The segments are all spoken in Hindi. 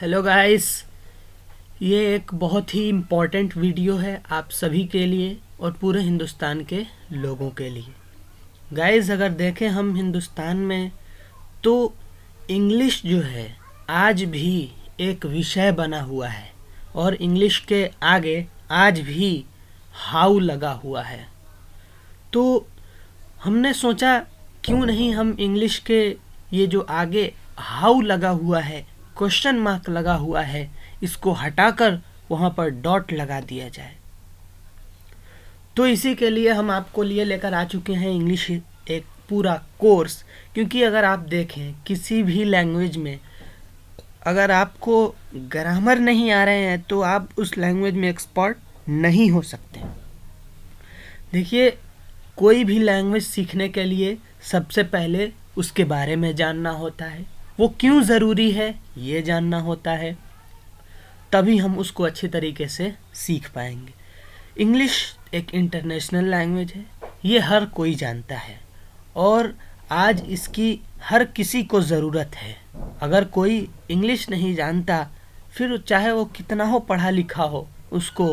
हेलो गाइस ये एक बहुत ही इम्पॉर्टेंट वीडियो है आप सभी के लिए और पूरे हिंदुस्तान के लोगों के लिए गाइस अगर देखें हम हिंदुस्तान में तो इंग्लिश जो है आज भी एक विषय बना हुआ है और इंग्लिश के आगे आज भी हाउ लगा हुआ है तो हमने सोचा क्यों नहीं हम इंग्लिश के ये जो आगे हाउ लगा हुआ है क्वेश्चन मार्क लगा हुआ है इसको हटाकर वहाँ पर डॉट लगा दिया जाए तो इसी के लिए हम आपको लिए लेकर आ चुके हैं इंग्लिश एक पूरा कोर्स क्योंकि अगर आप देखें किसी भी लैंग्वेज में अगर आपको ग्रामर नहीं आ रहे हैं तो आप उस लैंग्वेज में एक्सपर्ट नहीं हो सकते देखिए कोई भी लैंग्वेज सीखने के लिए सबसे पहले उसके बारे में जानना होता है वो क्यों ज़रूरी है ये जानना होता है तभी हम उसको अच्छे तरीके से सीख पाएंगे इंग्लिश एक इंटरनेशनल लैंग्वेज है ये हर कोई जानता है और आज इसकी हर किसी को ज़रूरत है अगर कोई इंग्लिश नहीं जानता फिर चाहे वो कितना हो पढ़ा लिखा हो उसको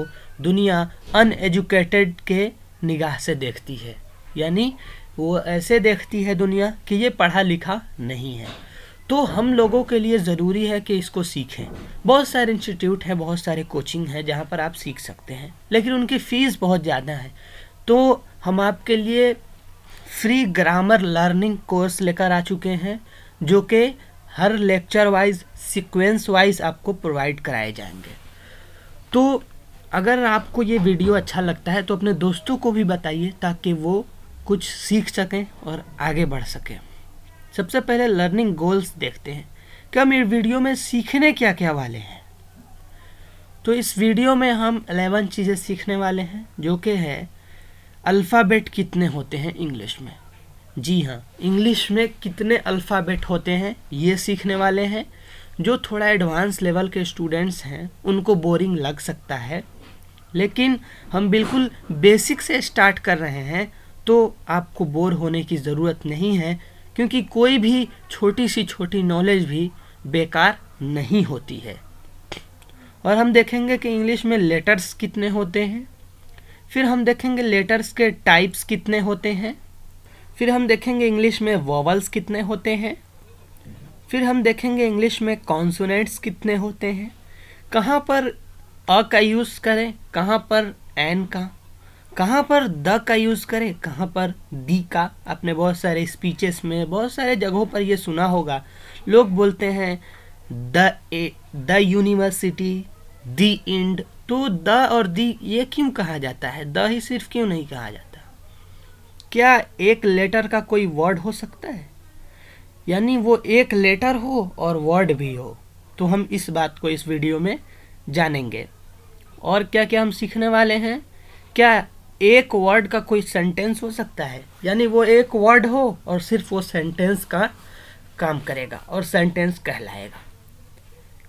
दुनिया अनएजुकेटेड के निगाह से देखती है यानी वो ऐसे देखती है दुनिया कि ये पढ़ा लिखा नहीं है तो हम लोगों के लिए ज़रूरी है कि इसको सीखें बहुत सारे इंस्टीट्यूट हैं बहुत सारे कोचिंग हैं जहाँ पर आप सीख सकते हैं लेकिन उनकी फ़ीस बहुत ज़्यादा है तो हम आपके लिए फ्री ग्रामर लर्निंग कोर्स लेकर आ चुके हैं जो कि हर लेक्चर वाइज सीक्वेंस वाइज आपको प्रोवाइड कराए जाएंगे तो अगर आपको ये वीडियो अच्छा लगता है तो अपने दोस्तों को भी बताइए ताकि वो कुछ सीख सकें और आगे बढ़ सकें सबसे पहले लर्निंग गोल्स देखते हैं कि हम इस वीडियो में सीखने क्या क्या वाले हैं तो इस वीडियो में हम अलेवन चीज़ें सीखने वाले हैं जो कि है अल्फ़ाबेट कितने होते हैं इंग्लिश में जी हाँ इंग्लिश में कितने अल्फ़ाबेट होते हैं ये सीखने वाले हैं जो थोड़ा एडवांस लेवल के स्टूडेंट्स हैं उनको बोरिंग लग सकता है लेकिन हम बिल्कुल बेसिक से स्टार्ट कर रहे हैं तो आपको बोर होने की ज़रूरत नहीं है क्योंकि कोई भी छोटी सी छोटी नॉलेज भी बेकार नहीं होती है और हम देखेंगे कि इंग्लिश में लेटर्स कितने होते हैं फिर हम देखेंगे लेटर्स के टाइप्स कितने होते हैं फिर हम देखेंगे इंग्लिश में वॉवल्स कितने होते हैं फिर हम देखेंगे इंग्लिश में कॉन्सोनेंट्स कितने होते हैं कहाँ पर अ का यूज़ करें कहाँ पर एन का कहाँ पर द का यूज़ करें कहाँ पर दी का आपने बहुत सारे स्पीचेस में बहुत सारे जगहों पर यह सुना होगा लोग बोलते हैं the a the university the end तो द और दी ये क्यों कहा जाता है द ही सिर्फ क्यों नहीं कहा जाता क्या एक लेटर का कोई वर्ड हो सकता है यानी वो एक लेटर हो और वर्ड भी हो तो हम इस बात को इस वीडियो में जानेंगे और क्या क्या हम सीखने वाले हैं क्या एक वर्ड का कोई सेंटेंस हो सकता है यानी वो एक वर्ड हो और सिर्फ वो सेंटेंस का काम करेगा और सेंटेंस कहलाएगा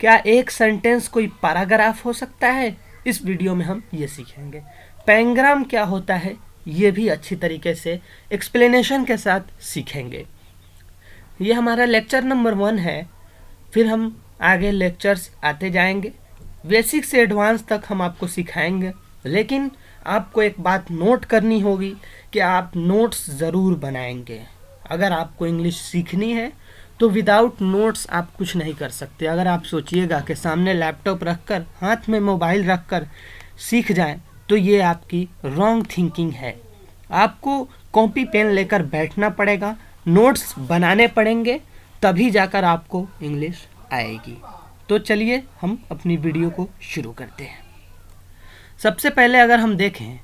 क्या एक सेंटेंस कोई पैराग्राफ हो सकता है इस वीडियो में हम ये सीखेंगे पैंग्राम क्या होता है ये भी अच्छी तरीके से एक्सप्लेनेशन के साथ सीखेंगे ये हमारा लेक्चर नंबर वन है फिर हम आगे लेक्चर्स आते जाएंगे बेसिक से एडवांस तक हम आपको सिखाएंगे लेकिन आपको एक बात नोट करनी होगी कि आप नोट्स ज़रूर बनाएंगे अगर आपको इंग्लिश सीखनी है तो विदाउट नोट्स आप कुछ नहीं कर सकते अगर आप सोचिएगा कि सामने लैपटॉप रख कर हाथ में मोबाइल रख कर सीख जाएँ तो ये आपकी रॉन्ग थिंकिंग है आपको कॉपी पेन लेकर बैठना पड़ेगा नोट्स बनाने पड़ेंगे तभी जाकर आपको इंग्लिश आएगी तो चलिए हम अपनी वीडियो को शुरू करते हैं सबसे पहले अगर हम देखें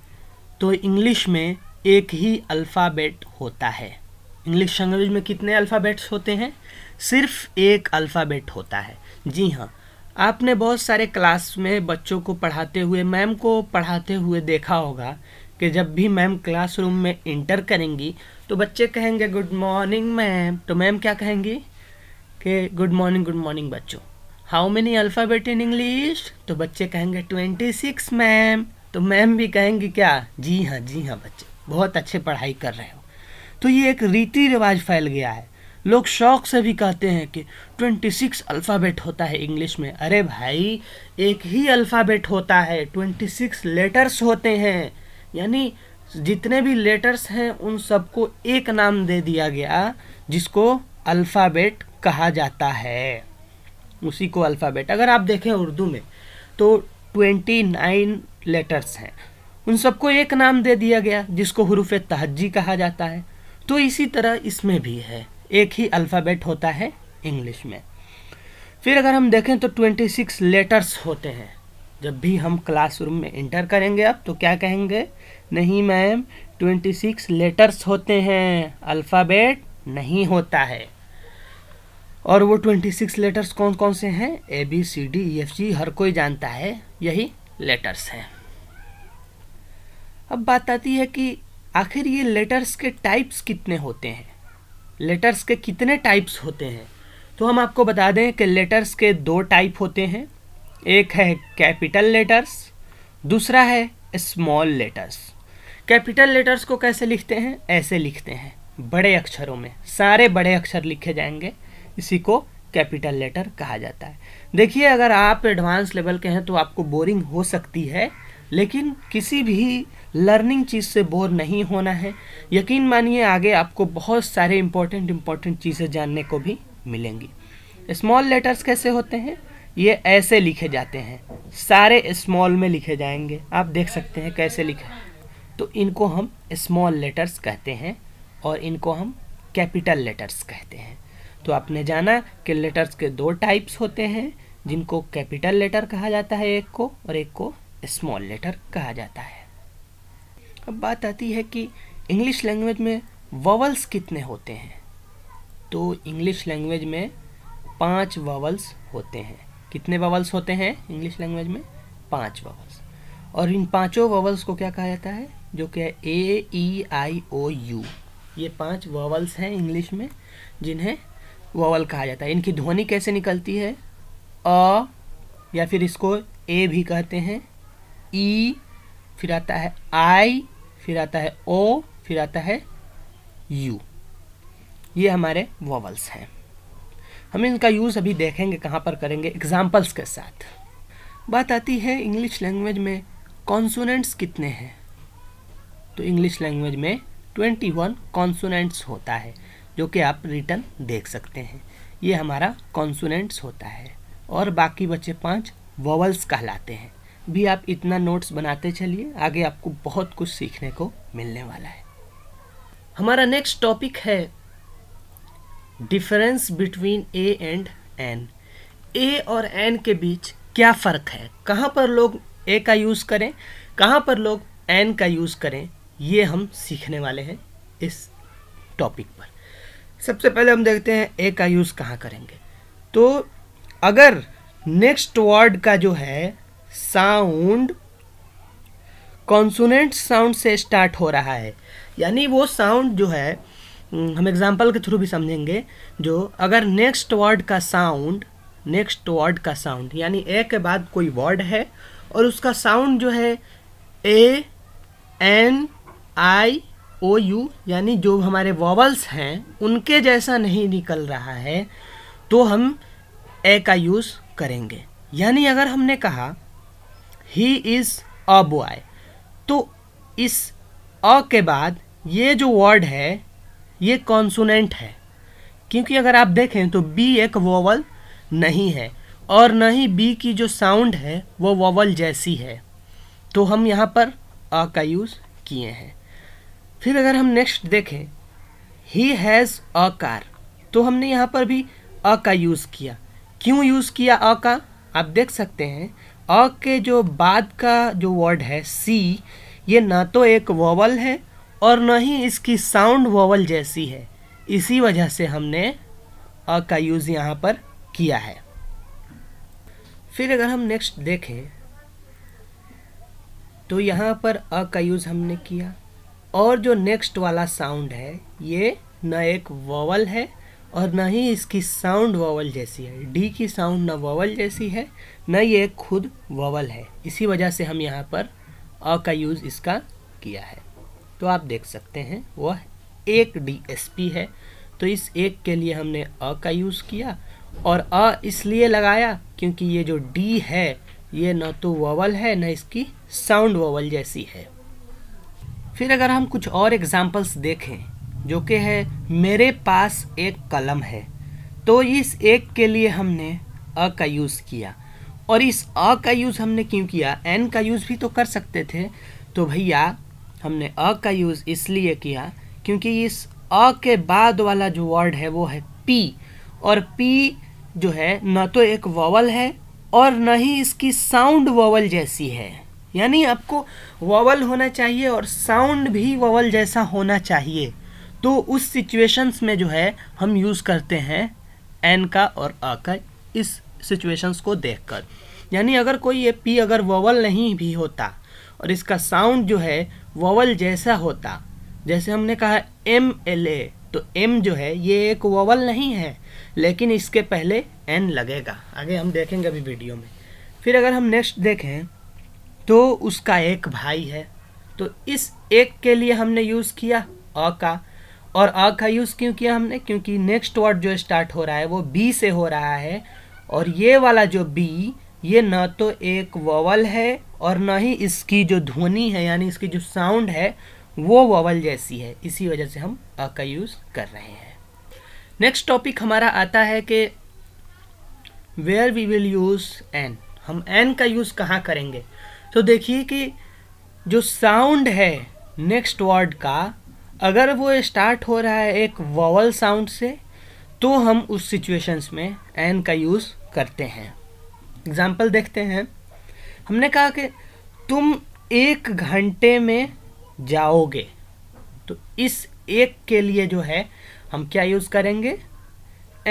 तो इंग्लिश में एक ही अल्फ़ाबेट होता है इंग्लिश लैंग्वेज में कितने अल्फ़ाबेट्स होते हैं सिर्फ एक अल्फ़ाबेट होता है जी हाँ आपने बहुत सारे क्लास में बच्चों को पढ़ाते हुए मैम को पढ़ाते हुए देखा होगा कि जब भी मैम क्लासरूम में इंटर करेंगी तो बच्चे कहेंगे गुड मॉर्निंग मैम तो मैम क्या कहेंगी कि गुड मॉर्निंग गुड मॉर्निंग बच्चों how many alphabet in English तो बच्चे कहेंगे ट्वेंटी सिक्स मैम तो मैम भी कहेंगी क्या जी हाँ जी हाँ बच्चे बहुत अच्छे पढ़ाई कर रहे हो तो ये एक रीति रिवाज फैल गया है लोग शौक से भी कहते हैं कि ट्वेंटी सिक्स अल्फ़ाबेट होता है इंग्लिश में अरे भाई एक ही अल्फ़ाबेट होता है ट्वेंटी सिक्स लेटर्स होते हैं यानी जितने भी लेटर्स हैं उन सबको एक नाम दे दिया गया जिसको अल्फ़ाबेट कहा जाता है उसी को अल्फ़ाबेट अगर आप देखें उर्दू में तो ट्वेंटी नाइन लेटर्स हैं उन सबको एक नाम दे दिया गया जिसको हरूफ तहजी कहा जाता है तो इसी तरह इसमें भी है एक ही अल्फ़ाबेट होता है इंग्लिश में फिर अगर हम देखें तो ट्वेंटी सिक्स लेटर्स होते हैं जब भी हम क्लासरूम में इंटर करेंगे अब तो क्या कहेंगे नहीं मैम ट्वेंटी सिक्स लेटर्स होते हैं अल्फ़ाबेट नहीं होता है और वो ट्वेंटी सिक्स लेटर्स कौन कौन से हैं A B C D E F G हर कोई जानता है यही लेटर्स हैं अब बात आती है कि आखिर ये लेटर्स के टाइप्स कितने होते हैं लेटर्स के कितने टाइप्स होते हैं तो हम आपको बता दें कि लेटर्स के दो टाइप होते हैं एक है कैपिटल लेटर्स दूसरा है स्मॉल लेटर्स कैपिटल लेटर्स को कैसे लिखते हैं ऐसे लिखते हैं बड़े अक्षरों में सारे बड़े अक्षर लिखे जाएंगे इसी को कैपिटल लेटर कहा जाता है देखिए अगर आप एडवांस लेवल के हैं तो आपको बोरिंग हो सकती है लेकिन किसी भी लर्निंग चीज़ से बोर नहीं होना है यकीन मानिए आगे आपको बहुत सारे इम्पोर्टेंट इम्पोर्टेंट चीज़ें जानने को भी मिलेंगी स्मॉल लेटर्स कैसे होते हैं ये ऐसे लिखे जाते हैं सारे स्मॉल में लिखे जाएंगे आप देख सकते हैं कैसे लिखे तो इनको हम स्मॉल लेटर्स कहते हैं और इनको हम कैपिटल लेटर्स कहते हैं तो आपने जाना कि लेटर्स के दो टाइप्स होते हैं जिनको कैपिटल लेटर कहा जाता है एक को और एक को स्मॉल लेटर कहा जाता है अब बात आती है कि इंग्लिश लैंग्वेज में ववल्स कितने होते हैं तो इंग्लिश लैंग्वेज में पांच ववल्स होते हैं कितने ववल्स होते हैं इंग्लिश लैंग्वेज में पांच ववल्स और इन पांचों ववल्स को क्या कहा जाता है जो कि ए ई आई ओ यू ये पांच ववल्स हैं इंग्लिश में जिन्हें वॉवल कहा जाता है इनकी ध्वनि कैसे निकलती है अ या फिर इसको ए भी कहते हैं ई फिर आता है आई फिर आता है ओ फिर आता है यू ये हमारे वॉवल्स हैं हम इनका यूज़ अभी देखेंगे कहाँ पर करेंगे एग्जाम्पल्स के साथ बात आती है इंग्लिश लैंग्वेज में कॉन्सोनेंट्स कितने हैं तो इंग्लिश लैंग्वेज में ट्वेंटी वन कॉन्सोनेंट्स होता है जो कि आप रिटर्न देख सकते हैं ये हमारा कॉन्सोनेंट्स होता है और बाकी बचे पांच वॉवल्स कहलाते हैं भी आप इतना नोट्स बनाते चलिए आगे आपको बहुत कुछ सीखने को मिलने वाला है हमारा नेक्स्ट टॉपिक है difference between a and an a और एन के बीच क्या फ़र्क है कहाँ पर लोग ए का यूज़ करें कहाँ पर लोग एन का यूज़ करें ये हम सीखने वाले हैं इस टॉपिक पर सबसे पहले हम देखते हैं ए का यूज़ कहाँ करेंगे तो अगर नेक्स्ट वर्ड का जो है साउंड कॉन्सोनेंट साउंड से स्टार्ट हो रहा है यानी वो साउंड जो है हम्म, हम एग्जाम्पल के थ्रू भी समझेंगे जो अगर नेक्स्ट वर्ड का साउंड नेक्स्ट वर्ड का साउंड यानी ए के बाद कोई वर्ड है और उसका साउंड जो है A N I O you यानी जो हमारे वॉवल्स हैं उनके जैसा नहीं निकल रहा है तो हम ए का यूज़ करेंगे यानी अगर हमने कहा ही इज़ अ बॉय तो इस अ के बाद ये जो वर्ड है ये कॉन्सोनेंट है क्योंकि अगर आप देखें तो बी एक वोवल नहीं है और न ही बी की जो साउंड है वो वोवल जैसी है तो हम यहाँ पर अ का यूज़ किए हैं फिर अगर हम नेक्स्ट देखें ही हैज़ अ कार तो हमने यहाँ पर भी अ का यूज़ किया क्यों यूज़ किया अ का आप देख सकते हैं अ के जो बाद का जो वर्ड है सी ये ना तो एक वॉवल है और ना ही इसकी साउंड वॉवल जैसी है इसी वजह से हमने अ का यूज़ यहाँ पर किया है फिर अगर हम नेक्स्ट देखें तो यहाँ पर अ का यूज़ हमने किया और जो नेक्स्ट वाला साउंड है ये न एक वॉवल है और न ही इसकी साउंड वॉवल जैसी है डी की साउंड न वॉवल जैसी है न ये खुद वॉवल है इसी वजह से हम यहाँ पर अ का यूज़ इसका किया है तो आप देख सकते हैं वह एक डी है तो इस एक के लिए हमने अ का यूज़ किया और अ इसलिए लगाया क्योंकि ये जो डी है ये न तो वॉवल है न इसकी साउंड वॉवल जैसी है फिर अगर हम कुछ और एग्ज़ाम्पल्स देखें जो कि है मेरे पास एक कलम है तो इस एक के लिए हमने अ का यूज़ किया और इस अ का यूज़ हमने क्यों किया एन का यूज़ भी तो कर सकते थे तो भैया हमने अ का यूज़ इसलिए किया क्योंकि इस अ के बाद वाला जो वर्ड है वो है पी और पी जो है न तो एक वॉवल है और न ही इसकी साउंड वॉवल जैसी है यानी आपको वॉवल होना चाहिए और साउंड भी वॉवल जैसा होना चाहिए तो उस सिचुएशंस में जो है हम यूज़ करते हैं एन का और आ का इस सिचुएशंस को देखकर यानी अगर कोई ये पी अगर वॉवल नहीं भी होता और इसका साउंड जो है वॉवल जैसा होता जैसे हमने कहा एम एल ए तो एम जो है ये एक वॉवल नहीं है लेकिन इसके पहले एन लगेगा आगे हम देखेंगे अभी वीडियो में फिर अगर हम नेक्स्ट देखें तो उसका एक भाई है तो इस एक के लिए हमने यूज़ किया अ का और अ का यूज़ क्यों किया हमने क्योंकि नेक्स्ट वर्ड जो स्टार्ट हो रहा है वो बी से हो रहा है और ये वाला जो बी ये न तो एक ववल है और न ही इसकी जो ध्वनि है यानी इसकी जो साउंड है वो ववल जैसी है इसी वजह से हम अ का यूज़ कर रहे हैं नेक्स्ट टॉपिक हमारा आता है कि where we will use an हम एन का यूज़ कहाँ करेंगे तो देखिए कि जो साउंड है नेक्स्ट वर्ड का अगर वो स्टार्ट हो रहा है एक वॉवल साउंड से तो हम उस सिचुएशंस में एन का यूज़ करते हैं एग्ज़ाम्पल देखते हैं हमने कहा कि तुम एक घंटे में जाओगे तो इस एक के लिए जो है हम क्या यूज़ करेंगे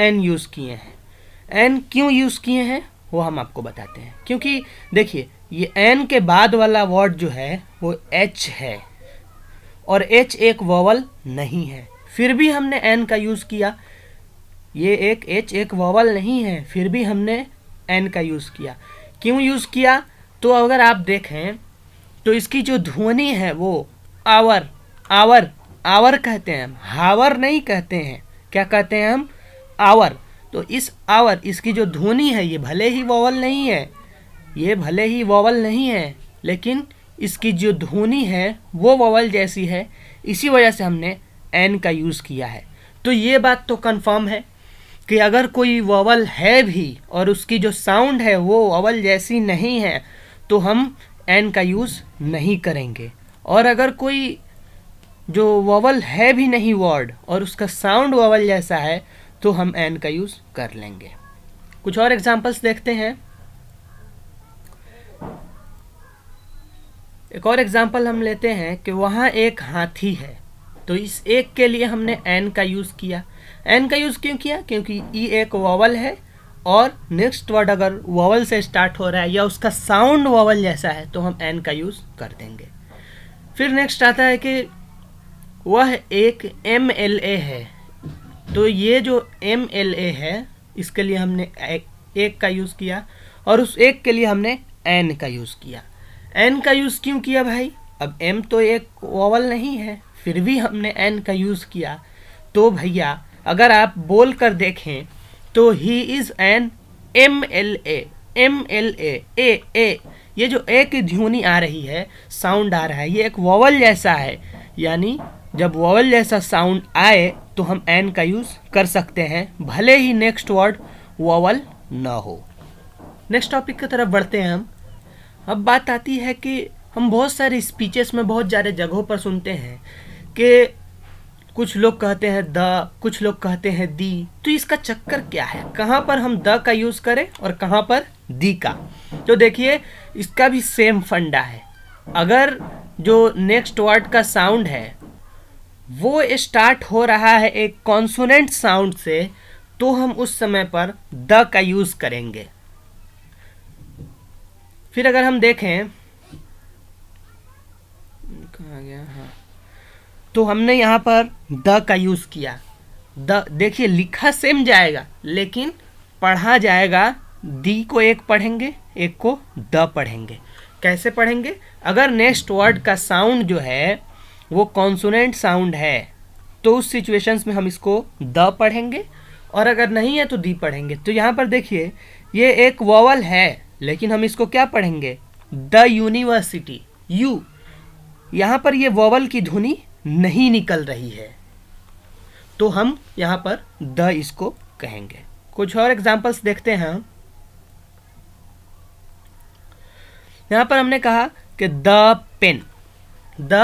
एन यूज़ किए हैं एन क्यों यूज़ किए हैं वो हम आपको बताते हैं क्योंकि देखिए ये एन के बाद वाला वर्ड जो है वो एच है और एच एक वॉवल नहीं है फिर भी हमने एन का यूज़ किया ये एक एच एक वॉवल नहीं है फिर भी हमने एन का यूज़ किया क्यों यूज़ किया तो अगर आप देखें तो इसकी जो ध्वनि है वो आवर आवर आवर कहते हैं हम हावर नहीं कहते हैं क्या कहते हैं हम आवर तो इस आवर इसकी जो ध्वनि है ये भले ही वॉवल नहीं है ये भले ही वोवल नहीं है लेकिन इसकी जो ध्वनि है वो वोवल जैसी है इसी वजह से हमने एन का यूज़ किया है तो ये बात तो कन्फर्म है कि अगर कोई वोवल है भी और उसकी जो साउंड है वो अवल जैसी नहीं है तो हम एन का यूज़ नहीं करेंगे और अगर कोई जो वोवल है भी नहीं वर्ड और उसका साउंड वोवल जैसा है तो हम एन का यूज़ कर लेंगे कुछ और एग्जाम्पल्स देखते हैं एक और एग्जाम्पल हम लेते हैं कि वहाँ एक हाथी है तो इस एक के लिए हमने एन का यूज़ किया एन का यूज़ क्यों किया क्योंकि ई e एक वावल है और नेक्स्ट वर्ड अगर वावल से स्टार्ट हो रहा है या उसका साउंड वावल जैसा है तो हम एन का यूज़ कर देंगे फिर नेक्स्ट आता है कि वह एक एम एल ए है तो ये जो एम एल ए है इसके लिए हमने एक, एक का यूज़ किया और उस एक के लिए हमने एन का यूज़ किया एन का यूज़ क्यों किया भाई अब एम तो एक ओवल नहीं है फिर भी हमने एन का यूज़ किया तो भैया अगर आप बोल कर देखें तो he is an M L A M L A a a ये जो ए की ध्वनि आ रही है साउंड आ रहा है ये एक वॉवल जैसा है यानी जब वॉवल जैसा साउंड आए तो हम एन का यूज़ कर सकते हैं भले ही नेक्स्ट वर्ड वॉवल ना हो नेक्स्ट टॉपिक की तरफ बढ़ते हैं हम अब बात आती है कि हम बहुत सारे स्पीचेस में बहुत ज्यादा जगहों पर सुनते हैं कि कुछ लोग कहते हैं द कुछ लोग कहते हैं दी तो इसका चक्कर क्या है कहाँ पर हम द का यूज़ करें और कहाँ पर दी का तो देखिए इसका भी सेम फंडा है अगर जो नेक्स्ट वर्ड का साउंड है वो स्टार्ट हो रहा है एक कॉन्सोनेंट साउंड से तो हम उस समय पर द का यूज़ करेंगे फिर अगर हम देखें कहा गया हाँ तो हमने यहाँ पर द का यूज़ किया द देखिए लिखा सेम जाएगा लेकिन पढ़ा जाएगा दी को एक पढ़ेंगे एक को द पढ़ेंगे कैसे पढ़ेंगे अगर नेक्स्ट वर्ड का साउंड जो है वो कॉन्सोनेंट साउंड है तो उस सिचुएशंस में हम इसको द पढ़ेंगे और अगर नहीं है तो दी पढ़ेंगे तो यहाँ पर देखिए ये एक वॉवल है लेकिन हम इसको क्या पढ़ेंगे द यूनिवर्सिटी यू यहाँ पर ये वॉवल की ध्वनि नहीं निकल रही है तो हम यहाँ पर द इसको कहेंगे कुछ और एग्जाम्पल्स देखते हैं हम यहाँ पर हमने कहा कि the pen the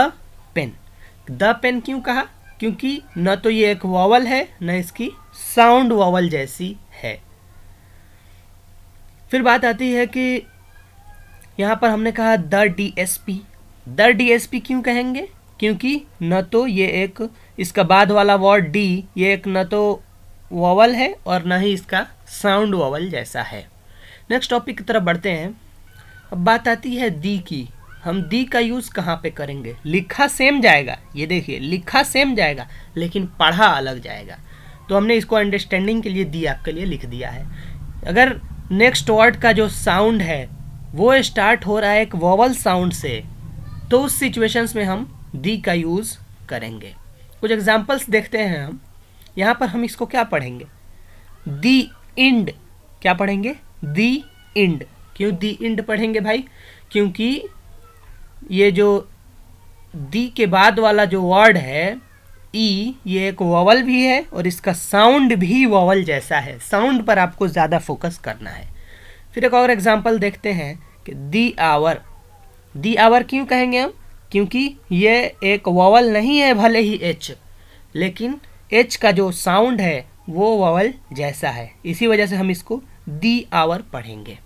pen the pen क्यों कहा क्योंकि न तो ये एक वॉवल है न इसकी साउंड वॉवल जैसी फिर बात आती है कि यहाँ पर हमने कहा द डीएसपी द डीएसपी क्यों कहेंगे क्योंकि न तो ये एक इसका बाद वाला वर्ड डी ये एक न तो वॉवल है और न ही इसका साउंड वॉवल जैसा है नेक्स्ट टॉपिक की तरफ बढ़ते हैं अब बात आती है दी की हम दी का यूज़ कहाँ पे करेंगे लिखा सेम जाएगा ये देखिए लिखा सेम जाएगा लेकिन पढ़ा अलग जाएगा तो हमने इसको अंडरस्टैंडिंग के लिए दी आपके लिए लिख दिया है अगर नेक्स्ट वर्ड का जो साउंड है वो स्टार्ट हो रहा है एक वॉवल साउंड से तो उस सिचुएशंस में हम दी का यूज़ करेंगे कुछ एग्जाम्पल्स देखते हैं हम यहाँ पर हम इसको क्या पढ़ेंगे दी इंड क्या पढ़ेंगे दी इंड क्यों दी इंड पढ़ेंगे भाई क्योंकि ये जो दी के बाद वाला जो वर्ड है ई ये एक वॉवल भी है और इसका साउंड भी वॉवल जैसा है साउंड पर आपको ज़्यादा फोकस करना है फिर एक और एग्जाम्पल देखते हैं कि दी आवर दी आवर क्यों कहेंगे हम क्योंकि ये एक वॉवल नहीं है भले ही एच लेकिन एच का जो साउंड है वो वॉवल जैसा है इसी वजह से हम इसको दी आवर पढ़ेंगे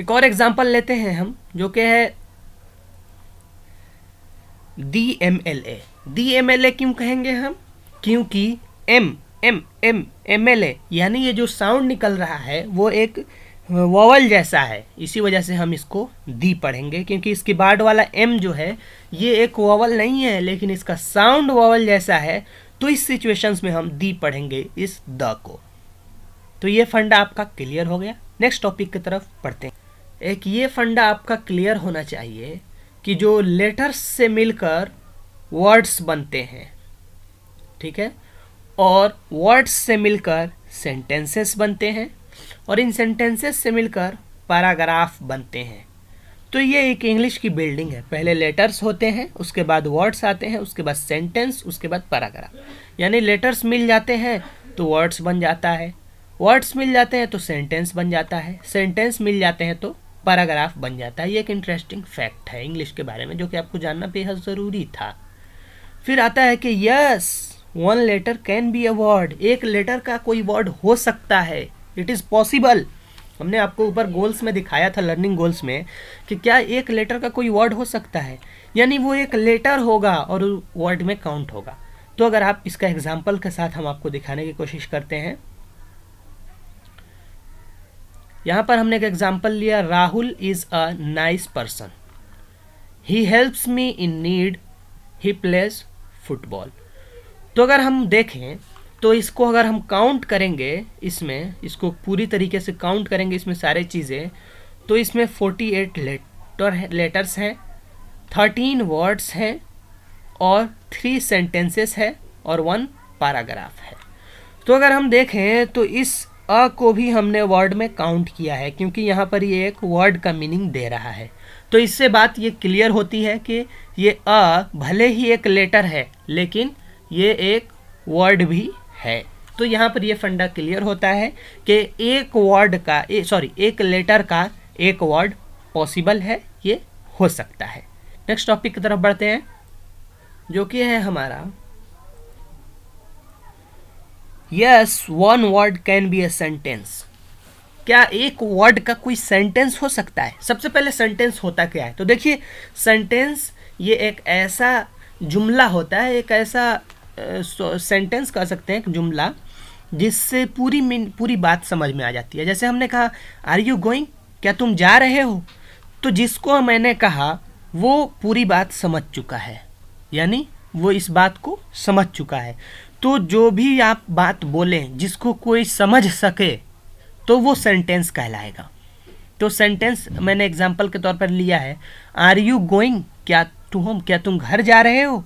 एक और एग्जाम्पल लेते हैं हम जो कि है the M L A the M L A क्यों कहेंगे हम क्योंकि M M M M L A यानी ये जो साउंड निकल रहा है वो एक वॉवल जैसा है इसी वजह से हम इसको दी पढ़ेंगे क्योंकि इसके बाद वाला एम जो है ये एक वॉवल नहीं है लेकिन इसका साउंड वॉवल जैसा है तो इस सिचुएशंस में हम दी पढ़ेंगे इस द को तो ये फंडा आपका क्लियर हो गया नेक्स्ट टॉपिक की तरफ पढ़ते हैं एक ये फंडा आपका क्लियर होना चाहिए कि जो लेटर्स से मिलकर वर्ड्स बनते हैं ठीक है और वर्ड्स से मिलकर सेंटेंसेस बनते हैं और इन सेंटेंसेस से मिलकर पैराग्राफ बनते हैं तो ये एक इंग्लिश की बिल्डिंग है पहले लेटर्स होते हैं उसके बाद वर्ड्स आते हैं उसके बाद सेंटेंस उसके बाद पैराग्राफ यानी लेटर्स मिल जाते हैं तो वर्ड्स बन जाता है वर्ड्स मिल जाते हैं तो सेंटेंस बन जाता है सेंटेंस मिल जाते हैं तो पैराग्राफ बन जाता है ये एक इंटरेस्टिंग फैक्ट है इंग्लिश के बारे में जो कि आपको जानना बेहद ज़रूरी था फिर आता है कि yes one letter can be a word एक लेटर का कोई वर्ड हो सकता है इट इज़ पॉसिबल हमने आपको ऊपर गोल्स में दिखाया था लर्निंग गोल्स में कि क्या एक लेटर का कोई वर्ड हो सकता है यानी वो एक लेटर होगा और वर्ड में काउंट होगा तो अगर आप इसका एग्जाम्पल के साथ हम आपको दिखाने की कोशिश करते हैं यहां पर हमने एक एग्जाम्पल लिया Rahul is a nice person he helps me in need he plays football तो अगर हम देखें तो इसको अगर हम काउंट करेंगे इसमें इसको पूरी तरीके से काउंट करेंगे इसमें सारे चीज़ें तो इसमें फोर्टी एट लेटर लेटर्स हैं थर्टीन वर्ड्स हैं और थ्री सेंटेंसेस है और वन पैराग्राफ है तो अगर हम देखें तो इस अ को भी हमने वर्ड में काउंट किया है क्योंकि यहाँ पर ये एक वर्ड का मीनिंग दे रहा है तो इससे बात ये क्लियर होती है कि ये अ भले ही एक लेटर है लेकिन ये एक वर्ड भी है तो यहाँ पर ये फंडा क्लियर होता है कि एक वर्ड का सॉरी एक लेटर का एक वर्ड पॉसिबल है ये हो सकता है नेक्स्ट टॉपिक की तरफ बढ़ते हैं जो कि है हमारा yes one word can be a sentence क्या एक वर्ड का कोई सेंटेंस हो सकता है सबसे पहले सेंटेंस होता क्या है तो देखिए सेंटेंस ये एक ऐसा जुमला होता है एक ऐसा सेंटेंस कह सकते हैं जुमला जिससे पूरी मीन पूरी बात समझ में आ जाती है जैसे हमने कहा आर यू गोइंग क्या तुम जा रहे हो तो जिसको मैंने कहा वो पूरी बात समझ चुका है यानी वो इस बात को समझ चुका है तो जो भी आप बात बोलें जिसको कोई समझ सके तो वो सेंटेंस कहलाएगा तो सेंटेंस मैंने एग्जाम्पल के तौर पर लिया है आर यू गोइंग क्या टू होम क्या तुम घर जा रहे हो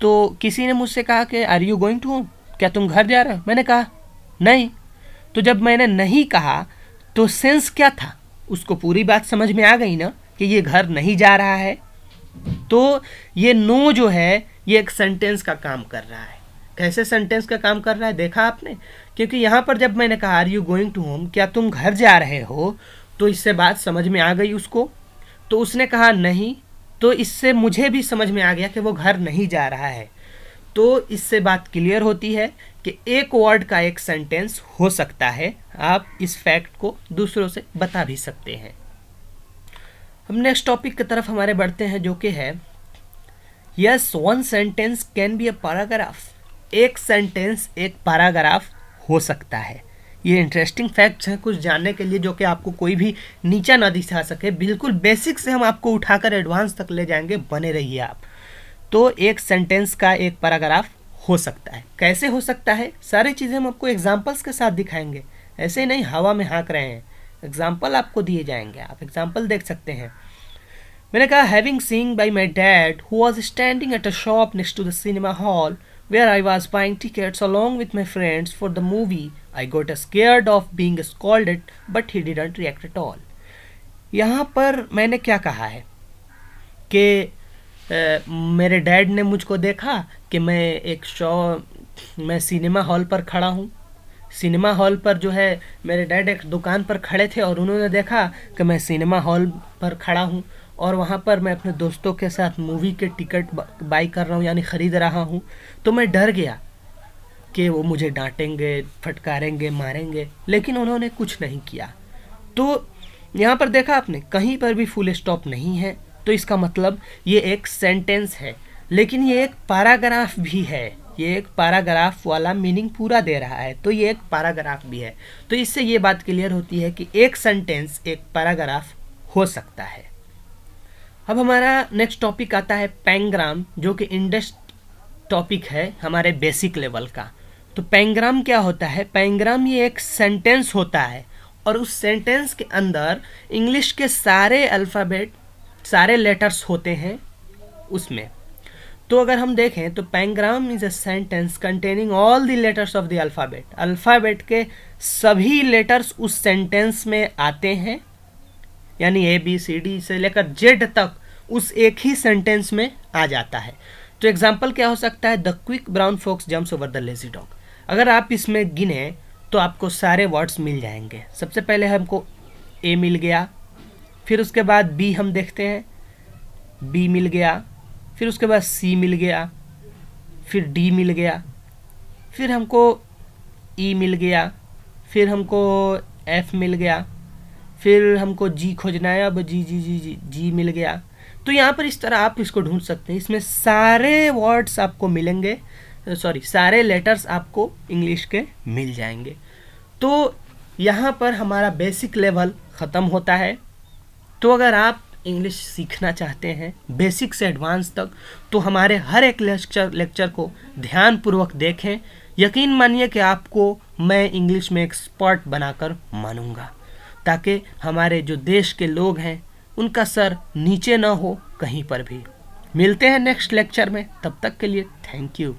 तो किसी ने मुझसे कहा कि are you going to home क्या तुम घर जा रहे हो मैंने कहा नहीं तो जब मैंने नहीं कहा तो सेंस क्या था उसको पूरी बात समझ में आ गई ना कि ये घर नहीं जा रहा है तो ये नो जो है ये एक सेंटेंस का काम कर रहा है कैसे सेंटेंस का काम कर रहा है देखा आपने क्योंकि यहाँ पर जब मैंने कहा are you going to home क्या तुम घर जा रहे हो तो इससे बात समझ में आ गई उसको तो उसने कहा नहीं तो इससे मुझे भी समझ में आ गया कि वो घर नहीं जा रहा है तो इससे बात क्लियर होती है कि एक वर्ड का एक सेंटेंस हो सकता है आप इस फैक्ट को दूसरों से बता भी सकते हैं हम नेक्स्ट टॉपिक की तरफ हमारे बढ़ते हैं जो कि है yes one sentence can be a paragraph एक सेंटेंस एक पैराग्राफ हो सकता है ये इंटरेस्टिंग फैक्ट्स हैं कुछ जानने के लिए जो कि आपको कोई भी नीचा ना दिखा सके बिल्कुल बेसिक से हम आपको उठाकर एडवांस तक ले जाएंगे बने रहिए आप तो एक सेंटेंस का एक पैराग्राफ हो सकता है कैसे हो सकता है सारी चीज़ें हम आपको एग्जाम्पल्स के साथ दिखाएंगे ऐसे ही नहीं हवा में हाँक रहे हैं एग्जाम्पल आपको दिए जाएंगे आप एग्जाम्पल देख सकते हैं मैंने कहा having seen by my dad who was standing at a shop next to the cinema hall where I was buying tickets along with my friends for the movie. I got scared of being scolded, but he didn't react at all. यहाँ पर मैंने क्या कहा है कि मेरे डैड ने मुझको देखा कि मैं एक शो मैं सिनेमा हॉल पर खड़ा हूँ सिनेमा हॉल पर जो है मेरे डैड एक दुकान पर खड़े थे और उन्होंने देखा कि मैं सिनेमा हॉल पर खड़ा हूँ और वहाँ पर मैं अपने दोस्तों के साथ मूवी के टिकट बाई कर रहा हूँ यानी ख़रीद रहा हूँ तो मैं डर गया कि वो मुझे डांटेंगे फटकारेंगे मारेंगे लेकिन उन्होंने कुछ नहीं किया तो यहाँ पर देखा आपने कहीं पर भी फुल स्टॉप नहीं है तो इसका मतलब ये एक सेंटेंस है लेकिन ये एक पैराग्राफ भी है ये एक पैराग्राफ वाला मीनिंग पूरा दे रहा है तो ये एक पैराग्राफ भी है तो इससे ये बात क्लियर होती है कि एक सेंटेंस एक पैराग्राफ हो सकता है अब हमारा नेक्स्ट टॉपिक आता है पैंग्राम जो कि इंडस्ट टॉपिक है हमारे बेसिक लेवल का तो पैंग्राम क्या होता है पैंग्राम ये एक सेंटेंस होता है और उस सेंटेंस के अंदर इंग्लिश के सारे अल्फ़ाबेट सारे लेटर्स होते हैं उसमें तो अगर हम देखें तो pangram is a sentence containing all the letters of the alphabet alphabet के सभी लेटर्स उस सेंटेंस में आते हैं यानी ए बी सी डी से लेकर जेड तक उस एक ही सेंटेंस में आ जाता है तो एग्जाम्पल क्या हो सकता है the quick brown fox jumps over the lazy dog अगर आप इसमें गिने तो आपको सारे वर्ड्स मिल जाएंगे सबसे पहले हमको ए मिल गया फिर उसके बाद बी हम देखते हैं बी मिल गया फिर उसके बाद सी मिल गया फिर डी मिल गया फिर हमको ई e मिल गया फिर हमको एफ मिल गया फिर हमको जी खोजना है अब जी जी जी जी जी मिल गया तो यहाँ पर इस तरह आप इसको ढूंढ सकते हैं इसमें सारे वर्ड्स आपको मिलेंगे सॉरी सारे लेटर्स आपको इंग्लिश के मिल जाएंगे तो यहाँ पर हमारा बेसिक लेवल ख़त्म होता है तो अगर आप इंग्लिश सीखना चाहते हैं बेसिक से एडवांस तक तो हमारे हर एक लेक्चर लेक्चर को ध्यानपूर्वक देखें यकीन मानिए कि आपको मैं इंग्लिश में एक्सपर्ट बनाकर मानूंगा ताकि हमारे जो देश के लोग हैं उनका सर नीचे ना हो कहीं पर भी मिलते हैं नेक्स्ट लेक्चर में तब तक के लिए थैंक यू